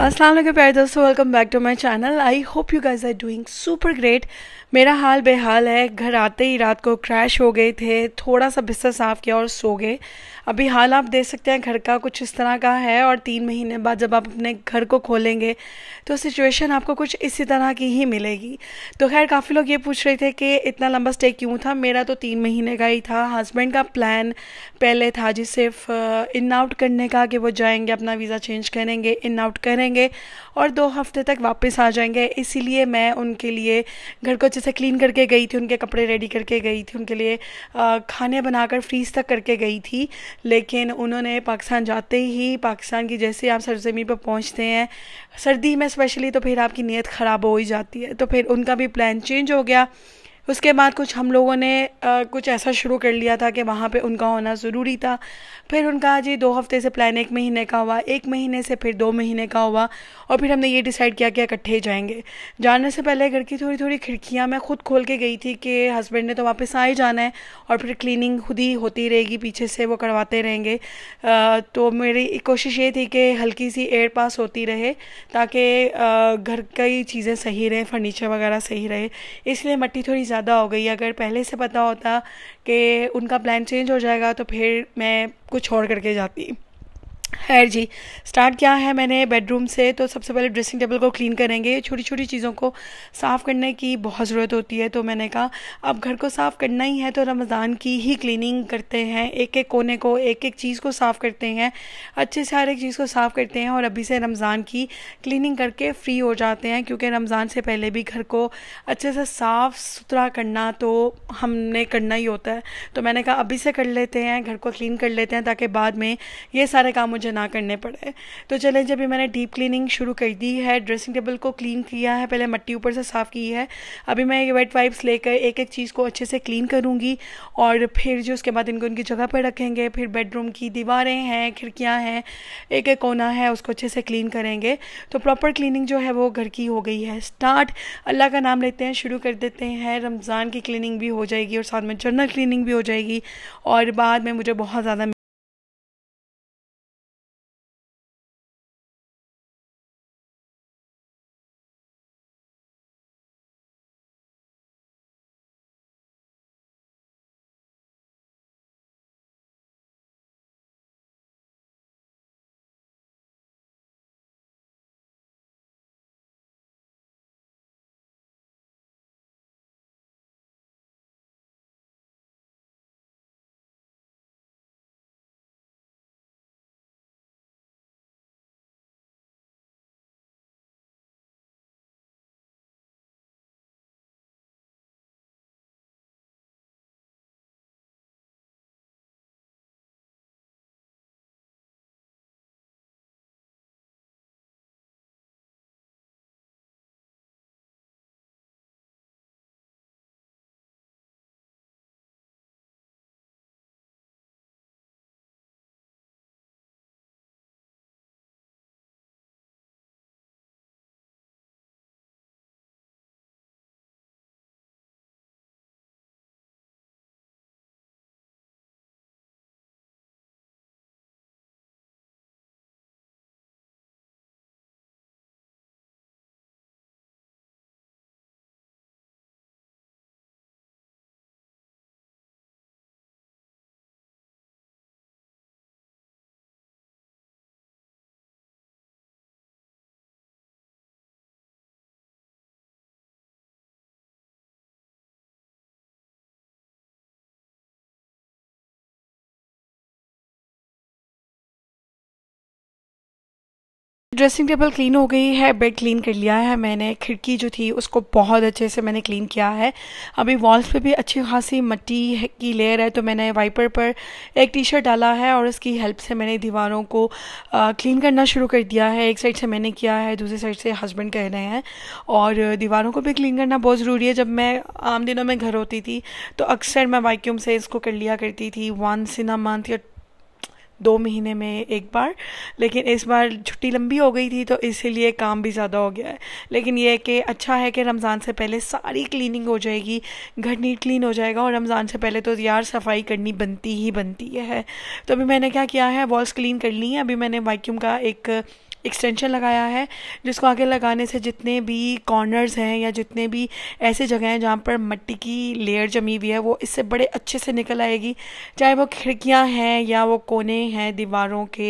असलम प्यारे दोस्तों welcome back to my channel I hope you guys are doing super great मेरा हाल बेहाल है घर आते ही रात को क्रैश हो गए थे थोड़ा सा बिस्तर साफ़ किया और सो गए अभी हाल आप देख सकते हैं घर का कुछ इस तरह का है और तीन महीने बाद जब आप अपने घर को खोलेंगे तो सिचुएशन आपको कुछ इसी तरह की ही मिलेगी तो खैर काफ़ी लोग ये पूछ रहे थे कि इतना लंबा स्टे क्यों था मेरा तो तीन महीने का ही था हस्बैंड का प्लान पहले था जी सिर्फ इन uh, आउट करने का कि वो जाएंगे अपना वीज़ा चेंज करेंगे इन आउट करेंगे और दो हफ्ते तक वापस आ जाएंगे इसीलिए मैं उनके लिए घर को अच्छे से क्लीन करके गई थी उनके कपड़े रेडी करके गई थी उनके लिए uh, खाने बनाकर फ्रीज तक करके गई थी लेकिन उन्होंने पाकिस्तान जाते ही पाकिस्तान की जैसे आप सरजमी पर पहुँचते हैं सर्दी में स्पेशली तो फिर आपकी नीयत ख़राब हो ही जाती है तो फिर उनका भी प्लान चेंज हो गया उसके बाद कुछ हम लोगों ने आ, कुछ ऐसा शुरू कर लिया था कि वहाँ पे उनका होना ज़रूरी था फिर उनका जी दो हफ्ते से प्लान एक महीने का हुआ एक महीने से फिर दो महीने का हुआ और फिर हमने ये डिसाइड किया कि इकट्ठे जाएंगे जाने से पहले घर की थोड़ी थोड़ी खिड़कियाँ मैं खुद खोल के गई थी कि हस्बैंड ने तो वापस आ ही जाना है और फिर क्लिनिंग खुद ही होती रहेगी पीछे से वो करवाते रहेंगे आ, तो मेरी कोशिश ये थी कि हल्की सी एयर पास होती रहे ताकि घर कई चीज़ें सही रहें फर्नीचर वगैरह सही रहे इसलिए मट्टी थोड़ी ज़्यादा ज़्यादा हो गई अगर पहले से पता होता कि उनका प्लान चेंज हो जाएगा तो फिर मैं कुछ और करके जाती खैर जी स्टार्ट किया है मैंने बेडरूम से तो सबसे पहले ड्रेसिंग टेबल को क्लीन करेंगे छोटी छोटी चीज़ों को साफ़ करने की बहुत ज़रूरत होती है तो मैंने कहा अब घर को साफ़ करना ही है तो रमज़ान की ही क्लीनिंग करते हैं एक एक कोने को एक एक चीज़ को साफ़ करते हैं अच्छे से हर एक चीज़ को साफ़ करते हैं और अभी से रमज़ान की क्लिनिंग करके फ्री हो जाते हैं क्योंकि रमज़ान से पहले भी घर को अच्छे से साफ़ सुथरा करना तो हमने करना ही होता है तो मैंने कहा अभी से कर लेते हैं घर को क्लीन कर लेते हैं ताकि बाद में ये सारे काम मुझे ना करने पड़े तो चले जब मैंने डीप क्लीनिंग शुरू कर दी है ड्रेसिंग टेबल को क्लीन किया है पहले मट्टी ऊपर से साफ़ की है अभी मैं ये वेट वाइप्स लेकर एक एक चीज़ को अच्छे से क्लीन करूँगी और फिर जो उसके बाद इनको इनकी जगह पर रखेंगे फिर बेडरूम की दीवारें हैं खिड़कियाँ हैं एक एक कोना है उसको अच्छे से क्लीन करेंगे तो प्रॉपर क्लीनिंग जो है वो घर की हो गई है स्टार्ट अल्लाह का नाम लेते हैं शुरू कर देते हैं रमज़ान की क्लीनिंग भी हो जाएगी और साथ में जर्नल क्लीनिंग भी हो जाएगी और बाद में मुझे बहुत ज़्यादा ड्रेसिंग टेबल क्लीन हो गई है बेड क्लीन कर लिया है मैंने खिड़की जो थी उसको बहुत अच्छे से मैंने क्लीन किया है अभी वॉल्स पे भी अच्छी खासी मट्टी की लेयर है तो मैंने वाइपर पर एक टी शर्ट डाला है और उसकी हेल्प से मैंने दीवारों को आ, क्लीन करना शुरू कर दिया है एक साइड से मैंने किया है दूसरी साइड से हस्बैंड कह रहे हैं और दीवारों को भी क्लीन करना बहुत ज़रूरी है जब मैं आम दिनों में घर होती थी तो अक्सर मैं वैक्यूम से इसको कर लिया करती थी वन इन अ मंथ या दो महीने में एक बार लेकिन इस बार छुट्टी लंबी हो गई थी तो इसीलिए काम भी ज़्यादा हो गया है लेकिन यह कि अच्छा है कि रमज़ान से पहले सारी क्लीनिंग हो जाएगी घर नीट क्लीन हो जाएगा और रमज़ान से पहले तो यार सफाई करनी बनती ही बनती है तो अभी मैंने क्या किया है वॉल्स क्लीन कर ली हैं अभी मैंने वैक्यूम का एक एक्सटेंशन लगाया है जिसको आगे लगाने से जितने भी कॉर्नर्स हैं या जितने भी ऐसे जगह हैं जहाँ पर मिट्टी की लेयर जमी हुई है वो इससे बड़े अच्छे से निकल आएगी चाहे वो खिड़कियाँ हैं या वो कोने हैं दीवारों के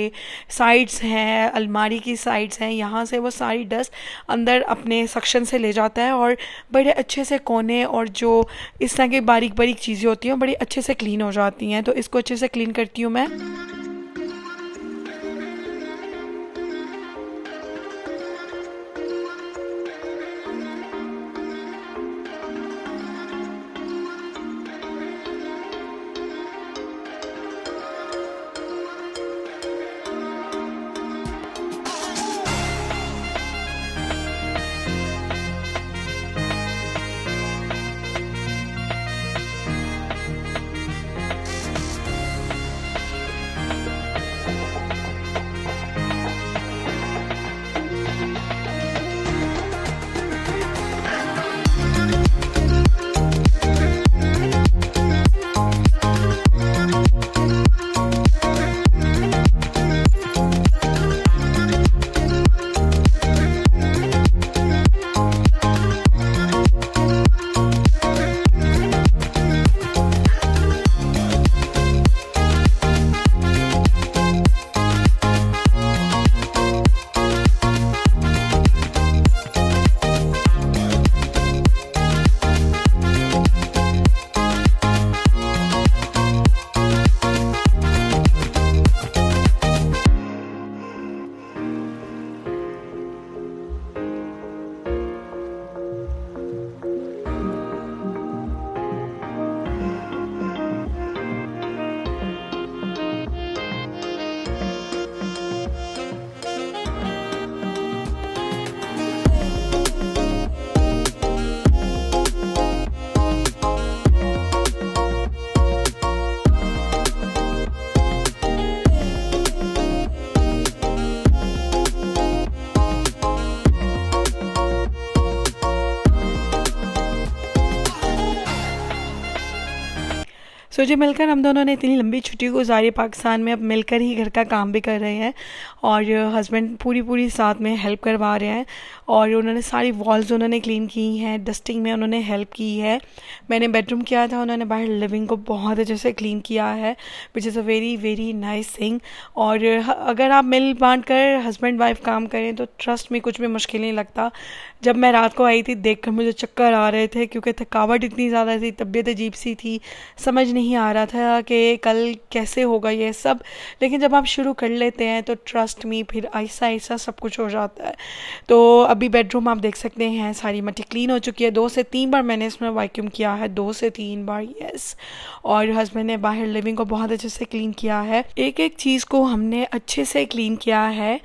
साइड्स हैं अलमारी की साइड्स हैं यहाँ से वो सारी डस्ट अंदर अपने सक्शन से ले जाता है और बड़े अच्छे से कोने और जो इस तरह की बारीक बारीक चीज़ें होती हैं बड़ी अच्छे से क्लीन हो जाती हैं तो इसको अच्छे से क्लीन करती हूँ मैं सो तो जो मिलकर हम दोनों ने इतनी लंबी छुट्टी गुजारी पाकिस्तान में अब मिलकर ही घर का काम भी कर रहे हैं और हस्बैंड पूरी पूरी साथ में हेल्प करवा रहे हैं और उन्होंने सारी वॉल्स उन्होंने क्लीन की हैं डस्टिंग में उन्होंने हेल्प की है मैंने बेडरूम किया था उन्होंने बाहर लिविंग को बहुत अच्छे से क्लीन किया है which is a very very nice thing और अगर आप मिल बांट कर हस्बैंड वाइफ काम करें तो ट्रस्ट में कुछ भी मुश्किल नहीं लगता जब मैं रात को आई थी देख कर मुझे चक्कर आ रहे थे क्योंकि थकावट इतनी ज़्यादा थी तबीयत अजीब सी थी समझ नहीं नहीं आ रहा था कि कल कैसे होगा ये सब लेकिन जब आप शुरू कर लेते हैं तो ट्रस्ट मी फिर ऐसा ऐसा सब कुछ हो जाता है तो अभी बेडरूम आप देख सकते हैं सारी मट्टी क्लीन हो चुकी है दो से तीन बार मैंने इसमें वैक्यूम किया है दो से तीन बार यस और हस्बैंड ने बाहर लिविंग को बहुत अच्छे से क्लीन किया है एक एक चीज़ को हमने अच्छे से क्लीन किया है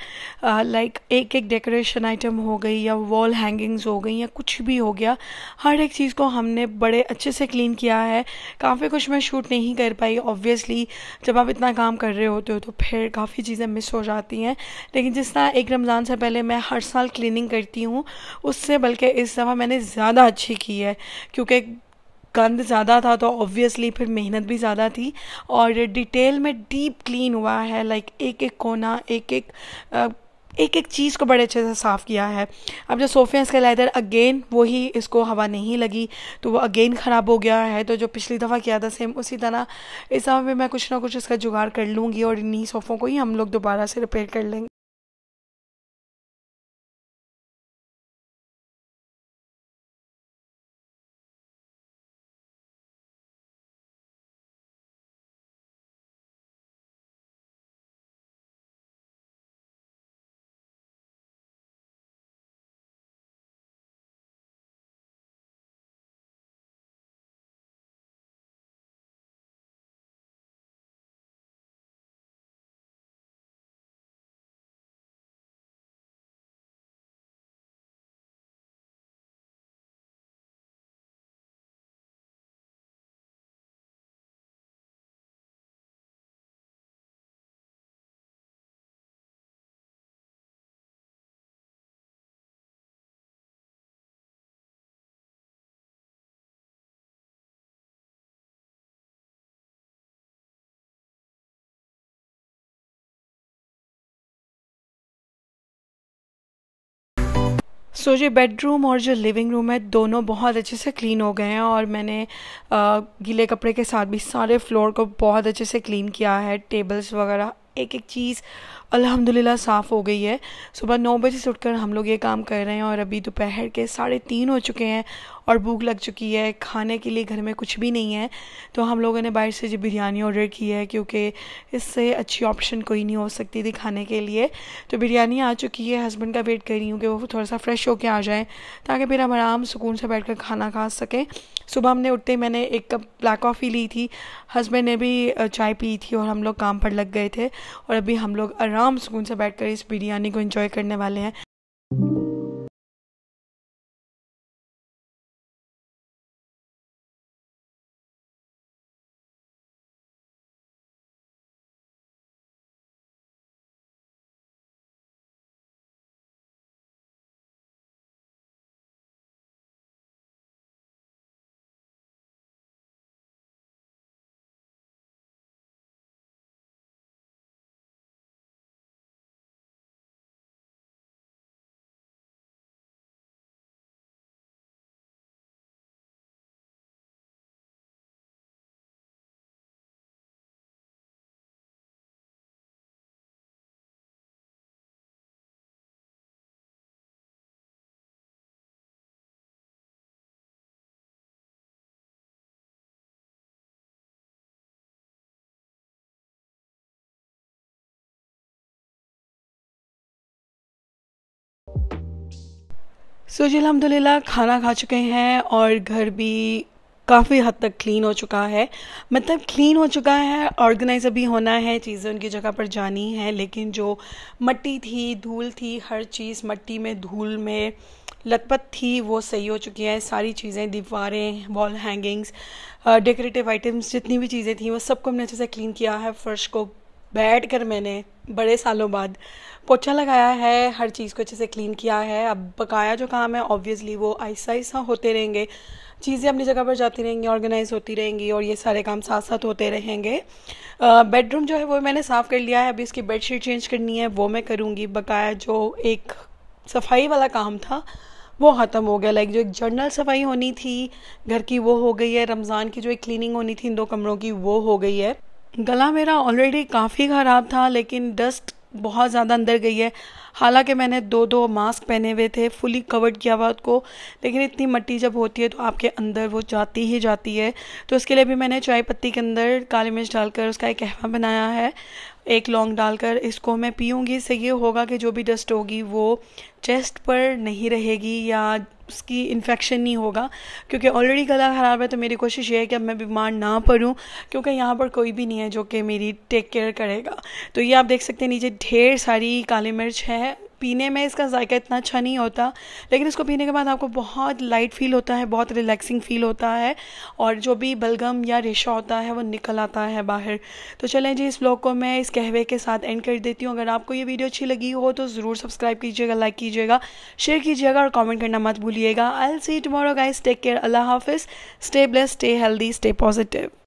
लाइक एक एक डेकोरेशन आइटम हो गई या वॉल हैंगिंग्स हो गई या कुछ भी हो गया हर एक चीज़ को हमने बड़े अच्छे से क्लीन किया है काफ़ी कुछ मैं शूट नहीं कर पाई ऑब्वियसली जब आप इतना काम कर रहे होते हो तो फिर काफ़ी चीज़ें मिस हो जाती हैं लेकिन जिस तरह एक रमज़ान से पहले मैं हर साल क्लिनिंग करती हूँ उससे बल्कि इस दफ़ा मैंने ज़्यादा अच्छी की है क्योंकि गंद ज़्यादा था तो ऑब्वियसली फिर मेहनत भी ज़्यादा थी और डिटेल में डीप क्लीन हुआ है लाइक एक एक कोना एक एक एक एक चीज़ को बड़े अच्छे से साफ़ किया है अब जो सोफ़े हैं इसका लेदर अगेन वही इसको हवा नहीं लगी तो वो अगेन ख़राब हो गया है तो जो पिछली दफ़ा किया था सेम उसी तरह इस समय मैं कुछ ना कुछ इसका जुगाड़ कर लूँगी और इन्हीं सोफ़ों को ही हम लोग दोबारा से रिपेयर कर लेंगे सो so, जो बेडरूम और जो लिविंग रूम है दोनों बहुत अच्छे से क्लीन हो गए हैं और मैंने गीले कपड़े के साथ भी सारे फ्लोर को बहुत अच्छे से क्लीन किया है टेबल्स वगैरह एक एक चीज़ अल्हम्दुलिल्लाह साफ़ हो गई है सुबह नौ बजे से उठकर हम लोग ये काम कर रहे हैं और अभी दोपहर के साढ़े तीन हो चुके हैं और भूख लग चुकी है खाने के लिए घर में कुछ भी नहीं है तो हम लोगों ने बाहर से जो बिरयानी ऑर्डर की है क्योंकि इससे अच्छी ऑप्शन कोई नहीं हो सकती थी खाने के लिए तो बिरयानी आ चुकी है हस्बैंड का वेट कर रही हूँ कि वो थोड़ा सा फ्रेश होकर आ जाए ताकि फिर हम आराम सुकून से बैठ कर खाना खा सकें सुबह हमने उठते मैंने एक कप ब्लैक कॉफ़ी ली थी हस्बैंड ने भी चाय पी थी और हम लोग काम पर लग गए थे और अभी हम लोग आराम सुकून से बैठ कर इस बिरयानी को इन्जॉय करने वाले हैं सो जी अलहमदिल्ला खाना खा चुके हैं और घर भी काफ़ी हद तक क्लीन हो चुका है मतलब क्लीन हो चुका है ऑर्गेनाइज अभी होना है चीज़ें उनकी जगह पर जानी है लेकिन जो मट्टी थी धूल थी हर चीज़ मट्टी में धूल में लतपत थी वो सही हो चुकी है सारी चीज़ें दीवारें वॉल हैंगिंग्स डेकोरेटिव आइटम्स जितनी भी चीज़ें थी वो सबको हमने अच्छे से क्लीन किया है फ़र्श को बैठ कर मैंने बड़े सालों बाद पोछा लगाया है हर चीज़ को अच्छे से क्लीन किया है अब बकाया जो काम है ऑब्वियसली वो आहिस्ता आहिस्ता होते रहेंगे चीज़ें अपनी जगह पर जाती रहेंगी ऑर्गेनाइज होती रहेंगी और ये सारे काम साथ साथ होते रहेंगे बेडरूम जो है वो मैंने साफ़ कर लिया है अभी उसकी बेडशीट चेंज करनी है वो मैं करूँगी बकाया जो एक सफाई वाला काम था वो ख़त्म हो गया लाइक जो एक जर्नल सफाई होनी थी घर की वो हो गई है रमज़ान की जो एक क्लीनिंग होनी थी इन दो कमरों की वो हो गई है गला मेरा ऑलरेडी काफ़ी ख़राब था लेकिन डस्ट बहुत ज़्यादा अंदर गई है हालांकि मैंने दो दो मास्क पहने हुए थे फुली कवर्ड किया हुआ उसको लेकिन इतनी मट्टी जब होती है तो आपके अंदर वो जाती ही जाती है तो उसके लिए भी मैंने चाय पत्ती के अंदर काली मिर्च डालकर उसका एक कहवा बनाया है एक लौंग डालकर इसको मैं पीऊँगी इससे ये होगा कि जो भी डस्ट होगी वो चेस्ट पर नहीं रहेगी या उसकी इन्फेक्शन नहीं होगा क्योंकि ऑलरेडी गला ख़राब है तो मेरी कोशिश ये है कि अब मैं बीमार ना पड़ूँ क्योंकि यहाँ पर कोई भी नहीं है जो कि मेरी टेक केयर करेगा तो ये आप देख सकते हैं नीचे ढेर सारी काली मिर्च है पीने में इसका जायका इतना अच्छा नहीं होता लेकिन इसको पीने के बाद आपको बहुत लाइट फील होता है बहुत रिलैक्सिंग फील होता है और जो भी बलगम या रेशा होता है वो निकल आता है बाहर तो चलें जी इस ब्लॉग को मैं इस कहवे के साथ एंड कर देती हूँ अगर आपको ये वीडियो अच्छी लगी हो तो ज़रूर सब्सक्राइब कीजिएगा लाइक कीजिएगा शेयर कीजिएगा और कॉमेंट करना मत भूलिएगा I'll see tomorrow guys take care अल्लाह हाफिज़ stay blessed stay healthy stay positive